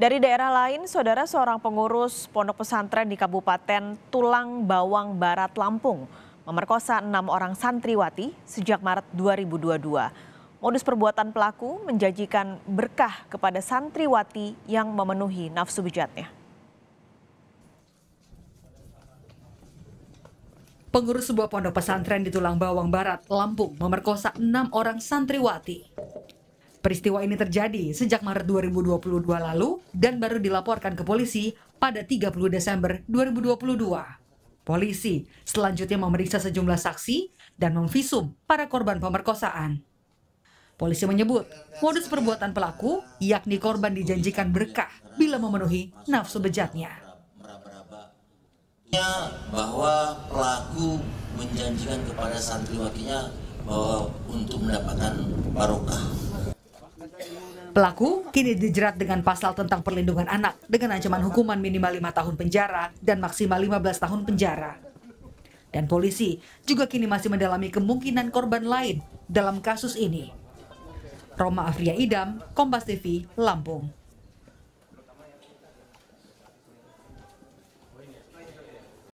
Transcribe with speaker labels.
Speaker 1: Dari daerah lain, saudara seorang pengurus pondok pesantren di Kabupaten Tulang Bawang Barat Lampung memerkosa enam orang santriwati sejak Maret 2022. Modus perbuatan pelaku menjanjikan berkah kepada santriwati yang memenuhi nafsu bejatnya.
Speaker 2: Pengurus sebuah pondok pesantren di Tulang Bawang Barat, Lampung, memerkosa enam orang santriwati Peristiwa ini terjadi sejak Maret 2022 lalu dan baru dilaporkan ke polisi pada 30 Desember 2022. Polisi selanjutnya memeriksa sejumlah saksi dan memvisum para korban pemerkosaan. Polisi menyebut modus perbuatan pelaku yakni korban dijanjikan berkah bila memenuhi nafsu bejatnya.
Speaker 3: Bahwa pelaku menjanjikan kepada santriwatinya bahwa untuk mendapatkan barokah
Speaker 2: Pelaku kini dijerat dengan pasal tentang perlindungan anak dengan ancaman hukuman minimal 5 tahun penjara dan maksimal 15 tahun penjara. Dan polisi juga kini masih mendalami kemungkinan korban lain dalam kasus ini. Roma Afria Idam, Kompas TV, Lampung.